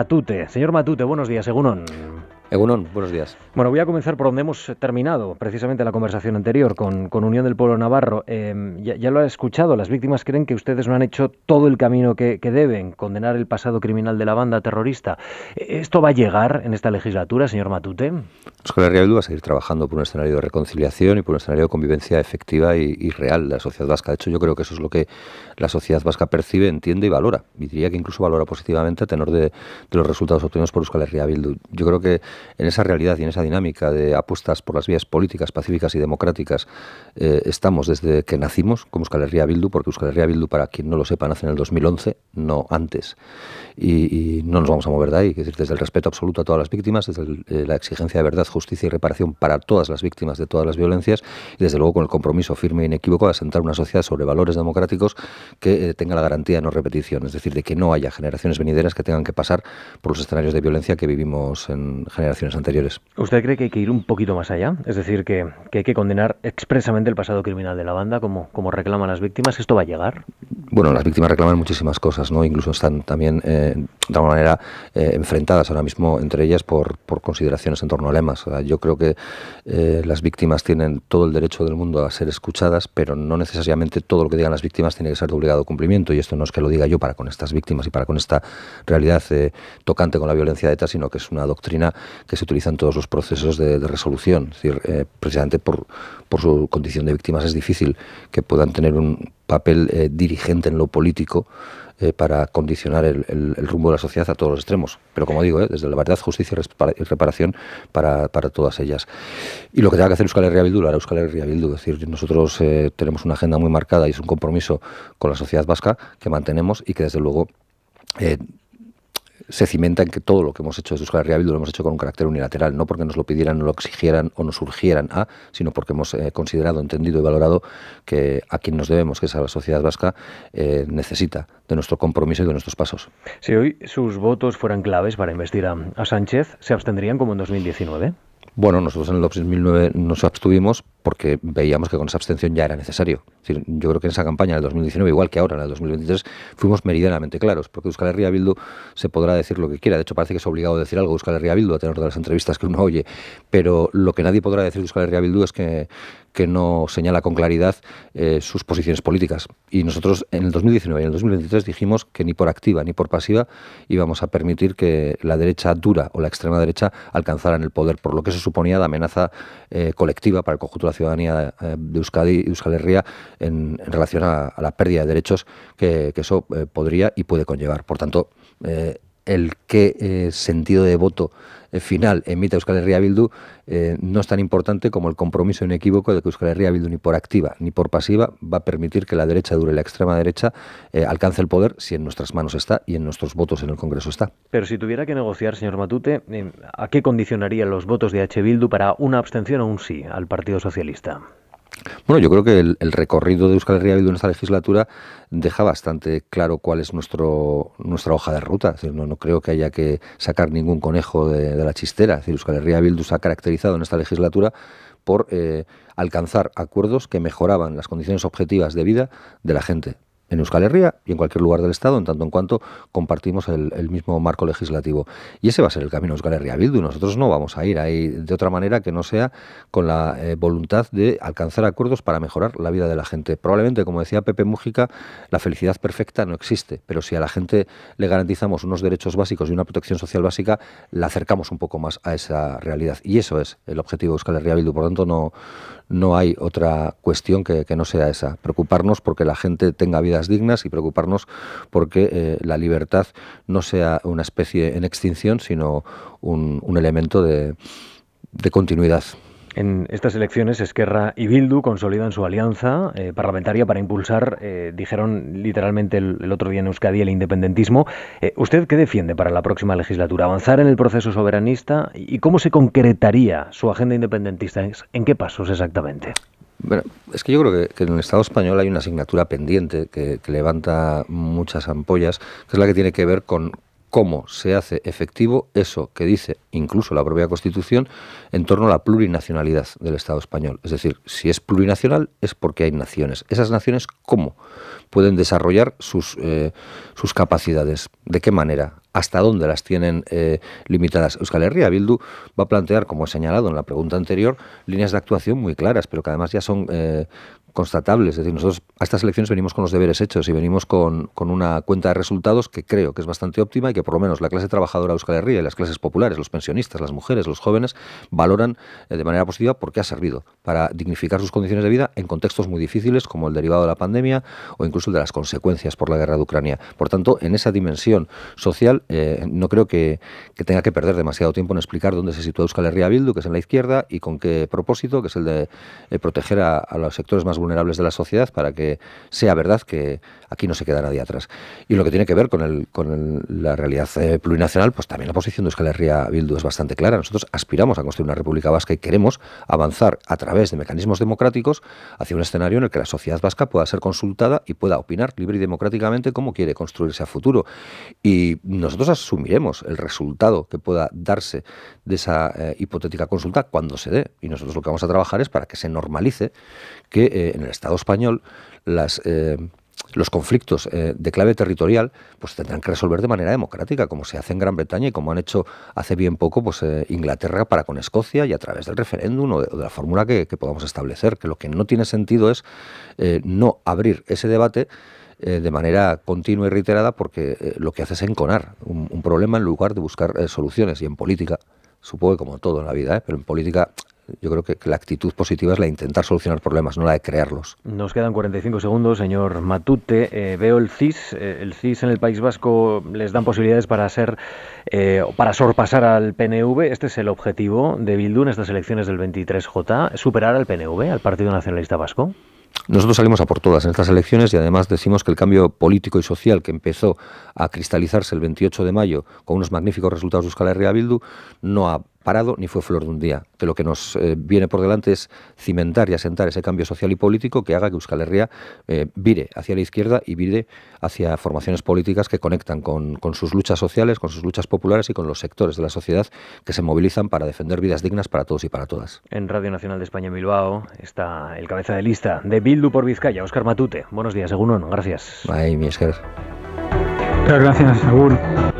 Matute, señor Matute, buenos días, Egunon. Egunon, buenos días. Bueno, voy a comenzar por donde hemos terminado precisamente la conversación anterior con, Unión del Pueblo Navarro. Em, ya, lo ha escuchado, las víctimas creen que ustedes no han hecho todo el camino que, deben, condenar el pasado criminal de la banda terrorista. ¿E-, ¿Esto va a llegar en esta legislatura, señor Matute? Herria Bildu va a seguir trabajando por un escenario de reconciliación y por un escenario de convivencia efectiva y, real de la sociedad vasca. De hecho, yo creo que eso es lo que la sociedad vasca percibe, entiende y valora. Y diría que incluso valora positivamente a tenor de, de los resultados obtenidos por Euskal Herria Bildu. Yo creo que en esa realidad y en esa dinámica de apuestas por las vías políticas, pacíficas y democráticas eh, estamos desde que nacimos como Euskal Herria Bildu, porque Euskal Herria Bildu, para quien no lo sepa, nace en el 2011, no antes. Y, no nos vamos a mover de ahí, es decir, desde el respeto absoluto a todas las víctimas, desde eh, la exigencia de verdad, justicia y reparación para todas las víctimas de todas las violencias, y desde luego con el compromiso firme e inequívoco de asentar una sociedad sobre valores democráticos que eh, tenga la garantía de no repetición, es decir, de que no haya generaciones venideras que tengan que pasar por los escenarios de violencia que vivimos en generaciones ¿Usted cree que hay que ir un poquito más allá? Es decir, que, que hay que condenar expresamente el pasado criminal de la banda, como, como reclaman las víctimas. ¿Esto va a llegar? bueno, las víctimas reclaman muchísimas cosas, ¿no? Incluso están también, eh, de alguna manera, eh, enfrentadas ahora mismo entre ellas por, por consideraciones en torno a lemas. yo creo que eh, las víctimas tienen todo el derecho del mundo a ser escuchadas, pero no necesariamente todo lo que digan las víctimas tiene que ser de obligado cumplimiento. Y esto no es que lo diga yo para con estas víctimas y para con esta realidad tocante con la violencia de ETA, sino que es una doctrina que se utiliza en todos los procesos de, resolución. Es decir, precisamente por, por su condición de víctimas es difícil que puedan tener un papel eh, dirigente en lo político eh, para condicionar el, rumbo de la sociedad a todos los extremos. Pero como digo, eh, desde la verdad, justicia y reparación para, todas ellas. Y lo que tenga que hacer Euskal Herria Bildu, lo hará Euskal Herria Bildu. Es decir, nosotros tenemos una agenda muy marcada y es un compromiso con la sociedad vasca que mantenemos y que desde luego se cimenta en que todo lo que hemos hecho desde Euskal Herria lo hemos hecho con un carácter unilateral, no porque nos lo pidieran, o lo exigieran o nos surgieran a, sino porque hemos eh, considerado, entendido y valorado que a quien nos debemos, que es a la sociedad vasca, eh, necesita de nuestro compromiso y de nuestros pasos. Si hoy sus votos fueran claves para investir a, a Sánchez, ¿se abstendrían como en 2019? Bueno, nosotros en el 2009 nos abstuvimos, porque veíamos que con esa abstención ya era necesario. yo creo que en esa campaña del 2019, igual que ahora en el 2023, fuimos meridianamente claros, porque Euskal Herria Bildu se podrá decir lo que quiera. De hecho, parece que es obligado a decir algo Euskal Herria Bildu a tener todas las entrevistas que uno oye, pero lo que nadie podrá decir Euskal Herria Bildu es que, que no señala con claridad eh, sus posiciones políticas. Y nosotros en el 2019 y en el 2023 dijimos que ni por activa ni por pasiva íbamos a permitir que la derecha dura o la extrema derecha alcanzaran el poder, por lo que se suponía de amenaza eh, colectiva para el conjunto de ciudadanía eh, de Euskadi, y Euskal Herria, en, en relación a, la pérdida de derechos que, eso eh, podría y puede conllevar. Por tanto, eh, el qué eh, sentido de voto eh, final emite Euskal Herria Bildu eh, no es tan importante como el compromiso inequívoco de que Euskal Herria Bildu ni por activa ni por pasiva va a permitir que la derecha dure la extrema derecha alcance el poder si en nuestras manos está y en nuestros votos en el Congreso está. Pero si tuviera que negociar, señor Matute, ¿a qué condicionaría los votos de H. Bildu para una abstención o un sí al Partido Socialista? Bueno, yo creo que el, recorrido de Euskal Herria Bildu en esta legislatura deja bastante claro cuál es nuestro, nuestra hoja de ruta. no, creo que haya que sacar ningún conejo de, la chistera. Euskal Herria Bildu se ha caracterizado en esta legislatura por eh, alcanzar acuerdos que mejoraban las condiciones objetivas de vida de la gente en Euskal Herria y en cualquier lugar del Estado, en tanto en cuanto compartimos el, mismo marco legislativo. Y ese va a ser el camino de Euskal Herria Bildu. Nosotros no vamos a ir ahí de otra manera que no sea con la eh, voluntad de alcanzar acuerdos para mejorar la vida de la gente. Probablemente, como decía Pepe Mújica, la felicidad perfecta no existe, pero si a la gente le garantizamos unos derechos básicos y una protección social básica, la acercamos un poco más a esa realidad. Y eso es el objetivo de Euskal Herria Bildu. Por lo tanto, no, no hay otra cuestión que, no sea esa. Preocuparnos porque la gente tenga vida dignas y preocuparnos porque eh, la libertad no sea una especie en extinción, sino un, elemento de, continuidad. En estas elecciones, Esquerra y Bildu consolidan su alianza eh, parlamentaria para impulsar, eh, dijeron literalmente el, otro día en Euskadi, el independentismo. ¿Usted qué defiende para la próxima legislatura? ¿Avanzar en el proceso soberanista? ¿Y cómo se concretaría su agenda independentista? ¿En qué pasos exactamente? Bueno, es que yo creo que, en el Estado español hay una asignatura pendiente que, que, levanta muchas ampollas, que es la que tiene que ver con cómo se hace efectivo eso que dice incluso la propia Constitución en torno a la plurinacionalidad del Estado español. Es decir, si es plurinacional es porque hay naciones. Esas naciones, ¿cómo pueden desarrollar sus, eh, sus capacidades? ¿De qué manera? ¿Hasta dónde las tienen eh, limitadas? Euskal Herria Bildu va a plantear, como he señalado en la pregunta anterior, líneas de actuación muy claras, pero que además ya son eh, constatable. Es decir, nosotros a estas elecciones venimos con los deberes hechos y venimos con, con, una cuenta de resultados que creo que es bastante óptima y que por lo menos la clase trabajadora de Euskal Herria y las clases populares, los pensionistas, las mujeres, los jóvenes, valoran eh, de manera positiva porque ha servido para dignificar sus condiciones de vida en contextos muy difíciles como el derivado de la pandemia o incluso el de las consecuencias por la guerra de Ucrania. Por tanto, en esa dimensión social eh, no creo que, que, tenga que perder demasiado tiempo en explicar dónde se sitúa Euskal Herria Bildu, que es en la izquierda, y con qué propósito, que es el de eh, proteger a, a los sectores más vulnerables de la sociedad para que sea verdad que aquí no se queda nadie atrás. Y lo que tiene que ver con, la realidad eh, plurinacional, pues también la posición de Euskal Herria Bildu es bastante clara. Nosotros aspiramos a construir una república vasca y queremos avanzar a través de mecanismos democráticos hacia un escenario en el que la sociedad vasca pueda ser consultada y pueda opinar libre y democráticamente cómo quiere construirse a futuro. Y nosotros asumiremos el resultado que pueda darse de esa eh, hipotética consulta cuando se dé. Y nosotros lo que vamos a trabajar es para que se normalice que eh, en el Estado español las, eh, los conflictos eh, de clave territorial pues tendrán que resolver de manera democrática, como se hace en Gran Bretaña y como han hecho hace bien poco pues, eh, Inglaterra para con Escocia y a través del referéndum o de, la fórmula que, podamos establecer. Que lo que no tiene sentido es no abrir ese debate de manera continua y reiterada porque lo que hace es enconar un, problema en lugar de buscar soluciones y en política supongo que como todo en la vida, pero en política yo creo que, la actitud positiva es la de intentar solucionar problemas, no la de crearlos. Nos quedan 45 segundos, señor Matute. Eh, veo el CIS. Eh, el CIS en el País Vasco les dan posibilidades para ser, eh, para sorpasar al PNV. Este es el objetivo de Bildu en estas elecciones del 23J, superar al PNV, al Partido Nacionalista Vasco. Nosotros salimos a por todas en estas elecciones y además decimos que el cambio político y social que empezó a cristalizarse el 28 de mayo con unos magníficos resultados de Euskal Herria Bildu no ha parado ni fue flor de un día. De lo que nos eh, viene por delante es cimentar y asentar ese cambio social y político que haga que Euskal Herria eh, vire hacia la izquierda y vire hacia formaciones políticas que conectan con, sus luchas sociales, con sus luchas populares y con los sectores de la sociedad que se movilizan para defender vidas dignas para todos y para todas. En Radio Nacional de España en Bilbao está el cabeza de lista de Bildu por Vizcaya, Oscar Matute. Buenos días, Egunon. Gracias. gracias, Egunon.